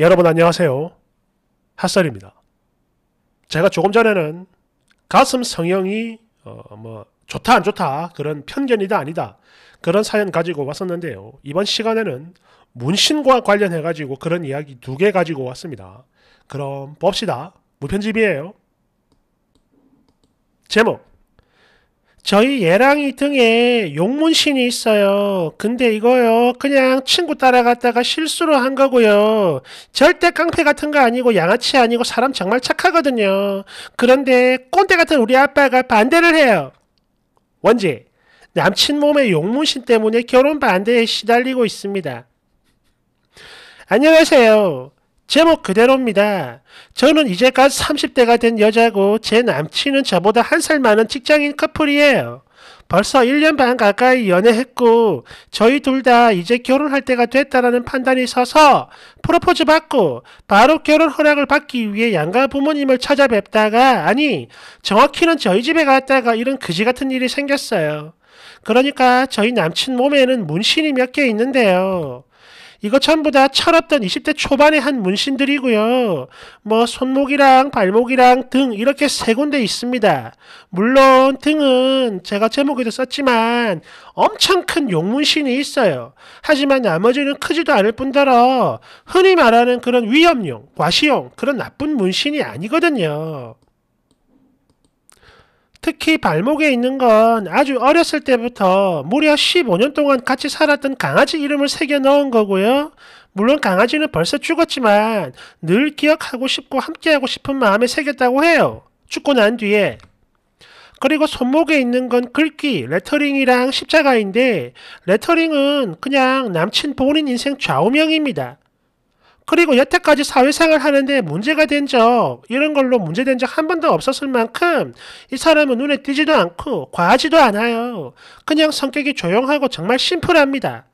여러분 안녕하세요. 핫설입니다. 제가 조금 전에는 가슴 성형이 어, 뭐 좋다 안 좋다 그런 편견이다 아니다 그런 사연 가지고 왔었는데요. 이번 시간에는 문신과 관련해 가지고 그런 이야기 두 개 가지고 왔습니다. 그럼 봅시다. 무편집이에요. 제목 저희 예랑이 등에 용문신이 있어요. 근데 이거요. 그냥 친구 따라갔다가 실수로 한 거고요. 절대 깡패 같은 거 아니고 양아치 아니고 사람 정말 착하거든요. 그런데 꼰대 같은 우리 아빠가 반대를 해요. 원지, 남친 몸에 용문신 때문에 결혼 반대에 시달리고 있습니다. 안녕하세요. 제목 그대로입니다. 저는 이제까지 30대가 된 여자고 제 남친은 저보다 한 살 많은 직장인 커플이에요. 벌써 1년 반 가까이 연애했고 저희 둘 다 이제 결혼할 때가 됐다라는 판단이 서서 프로포즈 받고 바로 결혼 허락을 받기 위해 양가 부모님을 찾아뵙다가 아니 정확히는 저희 집에 갔다가 이런 그지 같은 일이 생겼어요. 그러니까 저희 남친 몸에는 문신이 몇 개 있는데요. 이것 전부 다 철없던 20대 초반의 한 문신들이고요. 뭐 손목이랑 발목이랑 등 이렇게 세 군데 있습니다. 물론 등은 제가 제목에도 썼지만 엄청 큰 용문신이 있어요. 하지만 나머지는 크지도 않을 뿐더러 흔히 말하는 그런 위험용, 과시용, 그런 나쁜 문신이 아니거든요. 특히 발목에 있는 건 아주 어렸을 때부터 무려 15년 동안 같이 살았던 강아지 이름을 새겨 넣은 거고요. 물론 강아지는 벌써 죽었지만 늘 기억하고 싶고 함께하고 싶은 마음에 새겼다고 해요. 죽고 난 뒤에. 그리고 손목에 있는 건 글귀, 레터링이랑 십자가인데 레터링은 그냥 남친 본인 인생 좌우명입니다. 그리고 여태까지 사회생활 하는데 문제가 된 적, 이런 걸로 문제된 적 한 번도 없었을 만큼 이 사람은 눈에 띄지도 않고 과하지도 않아요. 그냥 성격이 조용하고 정말 심플합니다.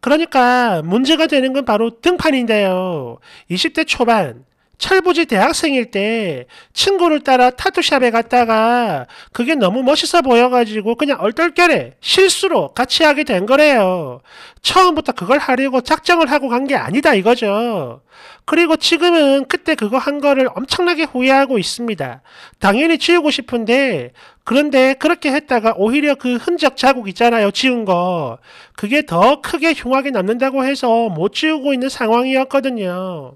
그러니까 문제가 되는 건 바로 등판인데요. 20대 초반, 철부지 대학생일 때 친구를 따라 타투샵에 갔다가 그게 너무 멋있어 보여가지고 그냥 얼떨결에 실수로 같이 하게 된 거래요. 처음부터 그걸 하려고 작정을 하고 간 게 아니다 이거죠. 그리고 지금은 그때 그거 한 거를 엄청나게 후회하고 있습니다. 당연히 지우고 싶은데 그런데 그렇게 했다가 오히려 그 흔적 자국 있잖아요 지운 거. 그게 더 크게 흉하게 남는다고 해서 못 지우고 있는 상황이었거든요.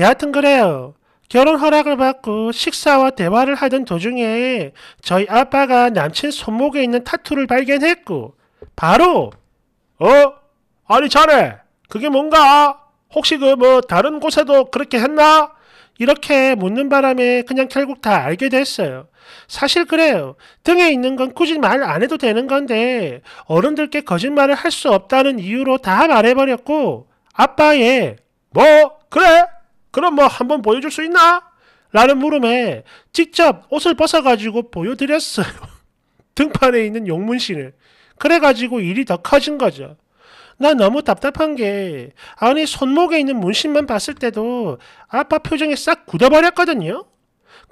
예, 여하튼 그래요. 결혼 허락을 받고 식사와 대화를 하던 도중에 저희 아빠가 남친 손목에 있는 타투를 발견했고 바로 어? 아니 자네 그게 뭔가? 혹시 그 뭐 다른 곳에도 그렇게 했나? 이렇게 묻는 바람에 그냥 결국 다 알게 됐어요. 사실 그래요. 등에 있는 건 굳이 말 안 해도 되는 건데 어른들께 거짓말을 할 수 없다는 이유로 다 말해버렸고 아빠의 뭐 그래 그럼 뭐 한번 보여줄 수 있나? 라는 물음에 직접 옷을 벗어가지고 보여드렸어요. 등판에 있는 용문신을. 그래가지고 일이 더 커진 거죠. 나 너무 답답한 게 아니 손목에 있는 문신만 봤을 때도 아빠 표정이 싹 굳어버렸거든요.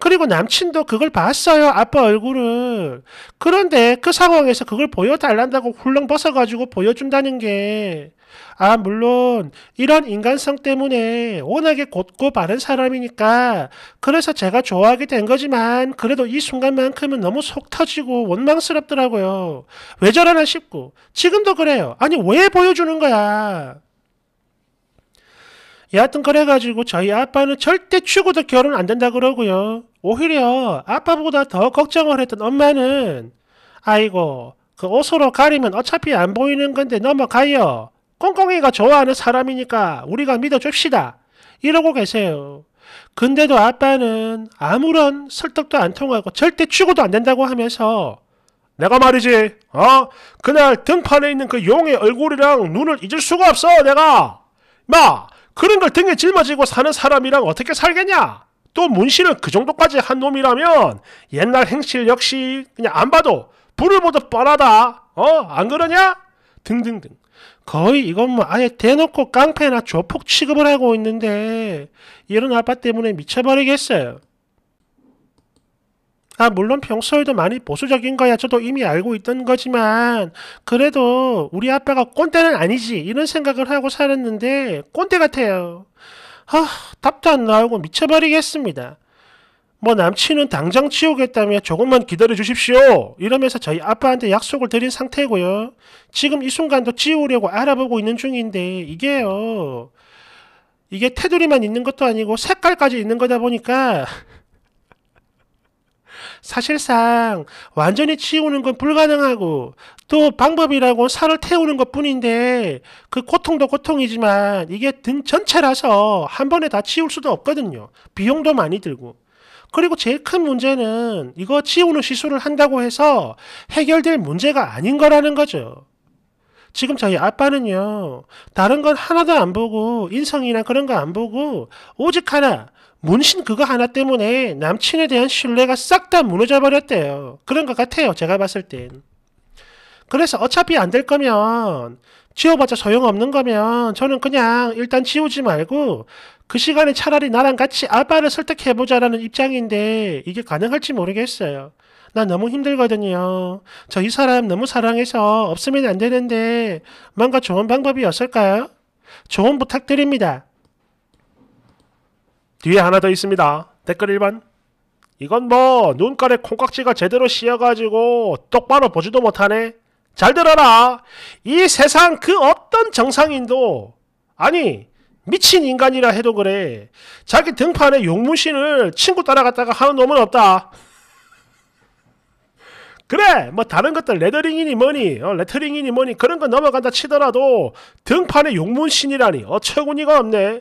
그리고 남친도 그걸 봤어요. 아빠 얼굴을. 그런데 그 상황에서 그걸 보여달란다고 훌렁 벗어가지고 보여준다는 게 아, 물론 이런 인간성 때문에 워낙에 곧고 바른 사람이니까 그래서 제가 좋아하게 된 거지만 그래도 이 순간만큼은 너무 속 터지고 원망스럽더라고요. 왜 저러나 싶고 지금도 그래요. 아니 왜 보여주는 거야? 여하튼 그래가지고 저희 아빠는 절대 죽어도 결혼 안 된다 그러고요. 오히려 아빠보다 더 걱정을 했던 엄마는 아이고 그 옷으로 가리면 어차피 안 보이는 건데 넘어가요. 꽁꽁이가 좋아하는 사람이니까 우리가 믿어줍시다. 이러고 계세요. 근데도 아빠는 아무런 설득도 안 통하고 절대 죽어도안 된다고 하면서 내가 말이지, 어? 그날 등판에 있는 그 용의 얼굴이랑 눈을 잊을 수가 없어, 내가! 마! 그런 걸 등에 짊어지고 사는 사람이랑 어떻게 살겠냐? 또 문신을 그 정도까지 한 놈이라면 옛날 행실 역시 그냥 안 봐도 불을 보듯 뻔하다. 어? 안 그러냐? 등등등. 거의 이건 뭐 아예 대놓고 깡패나 조폭 취급을 하고 있는데 이런 아빠 때문에 미쳐버리겠어요. 아 물론 평소에도 많이 보수적인 거야 저도 이미 알고 있던 거지만 그래도 우리 아빠가 꼰대는 아니지 이런 생각을 하고 살았는데 꼰대 같아요. 아 답도 안 나오고 미쳐버리겠습니다. 뭐 남친은 당장 치우겠다며 조금만 기다려 주십시오. 이러면서 저희 아빠한테 약속을 드린 상태고요. 지금 이 순간도 치우려고 알아보고 있는 중인데 이게요. 이게 테두리만 있는 것도 아니고 색깔까지 있는 거다 보니까 사실상 완전히 치우는 건 불가능하고 또 방법이라고 살을 태우는 것 뿐인데 그 고통도 고통이지만 이게 등 전체라서 한 번에 다 치울 수도 없거든요. 비용도 많이 들고. 그리고 제일 큰 문제는 이거 치우는 시술을 한다고 해서 해결될 문제가 아닌 거라는 거죠. 지금 저희 아빠는요, 다른 건 하나도 안 보고, 인성이나 그런 거 안 보고, 오직 하나, 문신 그거 하나 때문에 남친에 대한 신뢰가 싹 다 무너져 버렸대요. 그런 것 같아요, 제가 봤을 땐. 그래서 어차피 안 될 거면, 지워봤자 소용없는 거면, 저는 그냥 일단 지우지 말고, 그 시간에 차라리 나랑 같이 알바를 설득해보자라는 입장인데 이게 가능할지 모르겠어요. 나 너무 힘들거든요. 저 이 사람 너무 사랑해서 없으면 안 되는데 뭔가 좋은 방법이 없을까요? 좋은 부탁드립니다. 뒤에 하나 더 있습니다. 댓글 1번. 이건 뭐 눈깔에 콩깍지가 제대로 씌어가지고 똑바로 보지도 못하네. 잘 들어라. 이 세상 그 어떤 정상인도 아니 미친 인간이라 해도 그래. 자기 등판에 용무신을 친구 따라갔다가 하는 놈은 없다. 그래 뭐 다른 것들 레더링이니 뭐니 어, 레터링이니 뭐니 그런 거 넘어간다 치더라도 등판에 용문신이라니 어처구니가 없네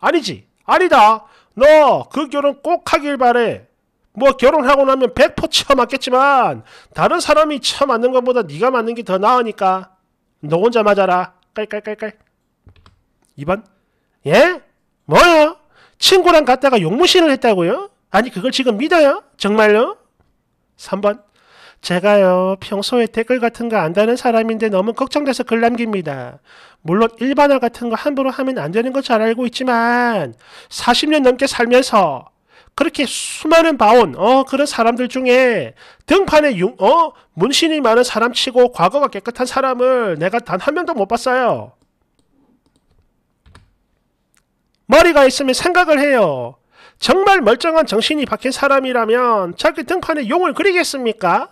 아니지 아니다 너 그 결혼 꼭 하길 바래 뭐 결혼하고 나면 100% 처맞겠지만 다른 사람이 처맞는 것보다 네가 맞는 게 더 나으니까 너 혼자 맞아라 깔깔깔깔 2번 예? 뭐요? 친구랑 갔다가 용무신을 했다고요? 아니 그걸 지금 믿어요? 정말요? 3번 제가요 평소에 댓글 같은 거 안다는 사람인데 너무 걱정돼서 글 남깁니다. 물론 일반화 같은 거 함부로 하면 안 되는 거 잘 알고 있지만 40년 넘게 살면서 그렇게 수많은 바온 어 그런 사람들 중에 등판에 융, 어 문신이 많은 사람치고 과거가 깨끗한 사람을 내가 단 한 명도 못 봤어요. 머리가 있으면 생각을 해요. 정말 멀쩡한 정신이 박힌 사람이라면 자기 등판에 용을 그리겠습니까?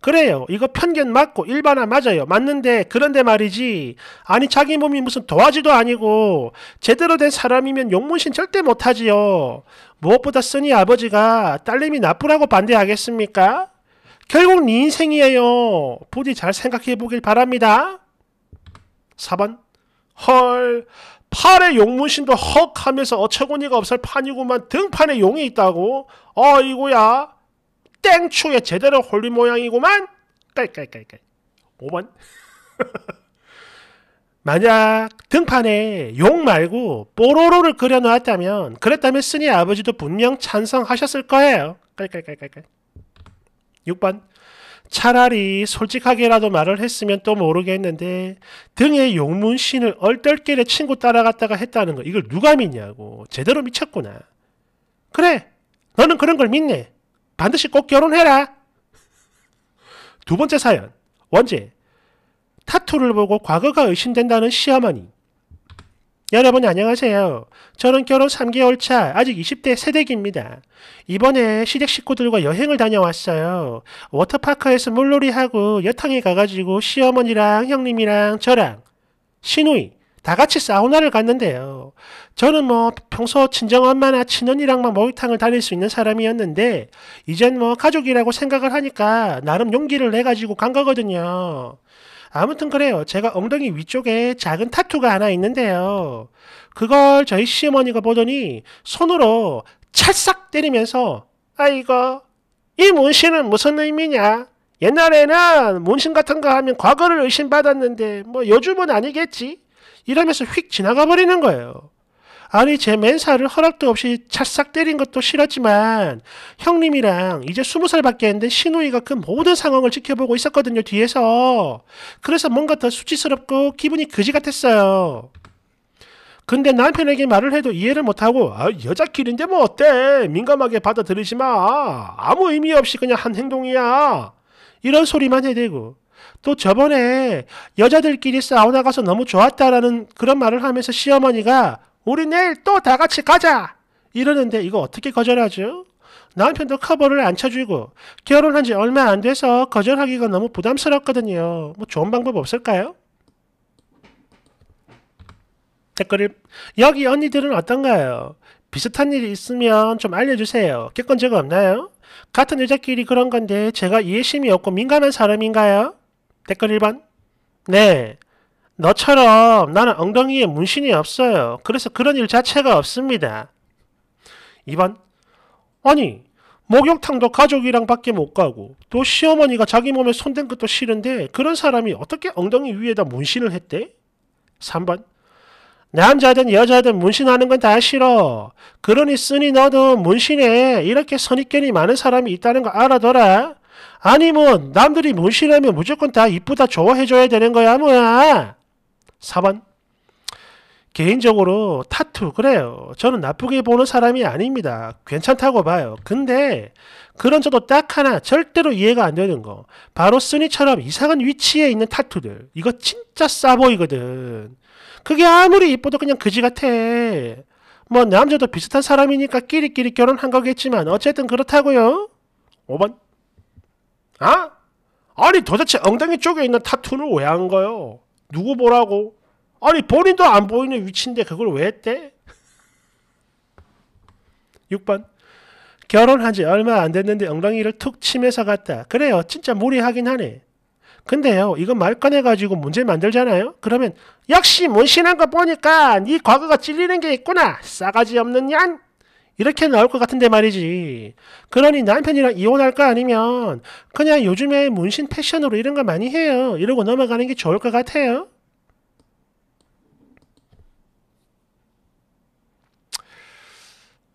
그래요. 이거 편견 맞고 일반화 맞아요. 맞는데 그런데 말이지. 아니 자기 몸이 무슨 도화지도 아니고 제대로 된 사람이면 용문신 절대 못하지요. 무엇보다 쓰니 아버지가 딸님이 나쁘라고 반대하겠습니까? 결국 네 인생이에요. 부디 잘 생각해 보길 바랍니다. 4번 헐 팔에 용문신도 헉 하면서 어처구니가 없을 판이구만 등판에 용이 있다고 어이구야 땡추에 제대로 홀린 모양이구만 깔깔깔깔 5번 만약 등판에 용 말고 뽀로로를 그려놓았다면 그랬다면 스니 아버지도 분명 찬성하셨을 거예요 깔깔깔깔깔 6번 차라리 솔직하게라도 말을 했으면 또 모르겠는데 등에 용문신을 얼떨결에 친구 따라갔다가 했다는 거 이걸 누가 믿냐고 제대로 미쳤구나 그래 너는 그런 걸 믿네 반드시 꼭 결혼해라 두 번째 사연 원제 타투를 보고 과거가 의심된다는 시어머니 여러분 안녕하세요. 저는 결혼 3개월 차 아직 20대 새댁입니다. 이번에 시댁 식구들과 여행을 다녀왔어요. 워터파크에서 물놀이하고 여탕에 가가지고 시어머니랑 형님이랑 저랑 신우이다 같이 사우나를 갔는데요. 저는 뭐 평소 친정엄마나 친언니랑만 목욕탕을 다닐 수 있는 사람이었는데 이젠 뭐 가족이라고 생각을 하니까 나름 용기를 내가지고 간 거거든요. 아무튼 그래요. 제가 엉덩이 위쪽에 작은 타투가 하나 있는데요. 그걸 저희 시어머니가 보더니 손으로 찰싹 때리면서 아이고 이 문신은 무슨 의미냐? 옛날에는 문신 같은 거 하면 과거를 의심받았는데 뭐 요즘은 아니겠지? 이러면서 휙 지나가 버리는 거예요. 아니 제 맨살을 허락도 없이 찰싹 때린 것도 싫었지만 형님이랑 이제 스무 살밖에 안 된 신우이가 그 모든 상황을 지켜보고 있었거든요 뒤에서 그래서 뭔가 더 수치스럽고 기분이 그지 같았어요. 근데 남편에게 말을 해도 이해를 못하고 아, 여자끼리인데 뭐 어때 민감하게 받아들이지 마 아무 의미 없이 그냥 한 행동이야 이런 소리만 해대고 또 저번에 여자들끼리 싸우나 가서 너무 좋았다라는 그런 말을 하면서 시어머니가 우리 내일 또 다 같이 가자! 이러는데 이거 어떻게 거절하죠? 남편도 커버를 안 쳐주고 결혼한 지 얼마 안 돼서 거절하기가 너무 부담스럽거든요. 뭐 좋은 방법 없을까요? 댓글을 여기 언니들은 어떤가요? 비슷한 일이 있으면 좀 알려주세요. 겪은 적 없나요? 같은 여자끼리 그런 건데 제가 이해심이 없고 민감한 사람인가요? 댓글 1번 네 너처럼 나는 엉덩이에 문신이 없어요. 그래서 그런 일 자체가 없습니다. 2번 아니 목욕탕도 가족이랑 밖에 못 가고 또 시어머니가 자기 몸에 손댄 것도 싫은데 그런 사람이 어떻게 엉덩이 위에다 문신을 했대? 3번 남자든 여자든 문신하는 건 다 싫어. 그러니 쓰니 너도 문신에 이렇게 선입견이 많은 사람이 있다는 거 알아둬라. 아니면 남들이 문신하면 무조건 다 이쁘다 좋아해줘야 되는 거야 뭐야. 4번. 개인적으로 타투, 그래요. 저는 나쁘게 보는 사람이 아닙니다. 괜찮다고 봐요. 근데 그런 저도 딱 하나 절대로 이해가 안 되는 거. 바로 쓰니처럼 이상한 위치에 있는 타투들. 이거 진짜 싸 보이거든. 그게 아무리 이뻐도 그냥 그지 같아. 뭐 남자도 비슷한 사람이니까 끼리끼리 결혼한 거겠지만 어쨌든 그렇다고요. 5번. 아? 아니 도대체 엉덩이 쪽에 있는 타투는 왜한 거요? 누구 보라고? 아니 본인도 안 보이는 위치인데 그걸 왜 했대? 6번 결혼한 지 얼마 안 됐는데 엉덩이를 툭 치면서 갔다. 그래요. 진짜 무리하긴 하네. 근데요. 이거 말 꺼내가지고 문제 만들잖아요. 그러면 역시 문신한 거 보니까 네 과거가 찔리는 게 있구나. 싸가지 없는 년. 이렇게 나올 것 같은데 말이지. 그러니 남편이랑 이혼할까 아니면 그냥 요즘에 문신 패션으로 이런 거 많이 해요. 이러고 넘어가는 게 좋을 것 같아요.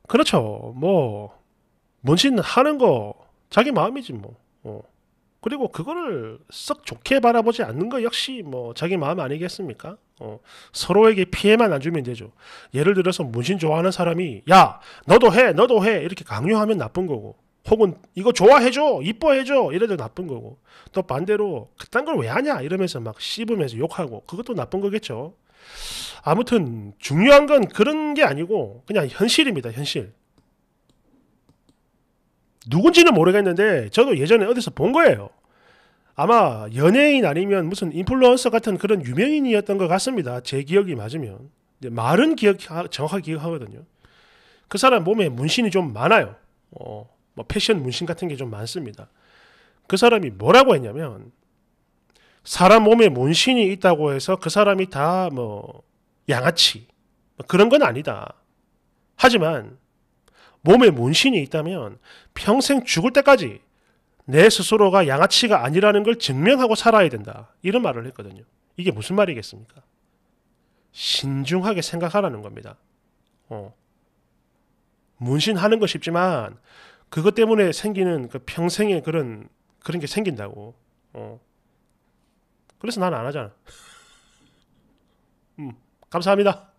그렇죠. 뭐 문신 하는 거 자기 마음이지 뭐. 어. 그리고 그거를 썩 좋게 바라보지 않는 거 역시 뭐 자기 마음 아니겠습니까? 어, 서로에게 피해만 안 주면 되죠. 예를 들어서 문신 좋아하는 사람이 야 너도 해 너도 해 이렇게 강요하면 나쁜 거고 혹은 이거 좋아해줘 이뻐해줘 이래도 나쁜 거고 또 반대로 그딴 걸 왜 하냐 이러면서 막 씹으면서 욕하고 그것도 나쁜 거겠죠. 아무튼 중요한 건 그런 게 아니고 그냥 현실입니다. 현실. 누군지는 모르겠는데 저도 예전에 어디서 본 거예요. 아마 연예인 아니면 무슨 인플루언서 같은 그런 유명인이었던 것 같습니다. 제 기억이 맞으면. 말은 기억 정확하게 기억하거든요. 그 사람 몸에 문신이 좀 많아요. 어, 뭐 패션 문신 같은 게 좀 많습니다. 그 사람이 뭐라고 했냐면 사람 몸에 문신이 있다고 해서 그 사람이 다 뭐 양아치 뭐 그런 건 아니다. 하지만 몸에 문신이 있다면 평생 죽을 때까지 내 스스로가 양아치가 아니라는 걸 증명하고 살아야 된다. 이런 말을 했거든요. 이게 무슨 말이겠습니까? 신중하게 생각하라는 겁니다. 어. 문신하는 거 쉽지만 그것 때문에 생기는 그 평생의 그런 그런 게 생긴다고. 어. 그래서 나는 안 하잖아. 음, 감사합니다.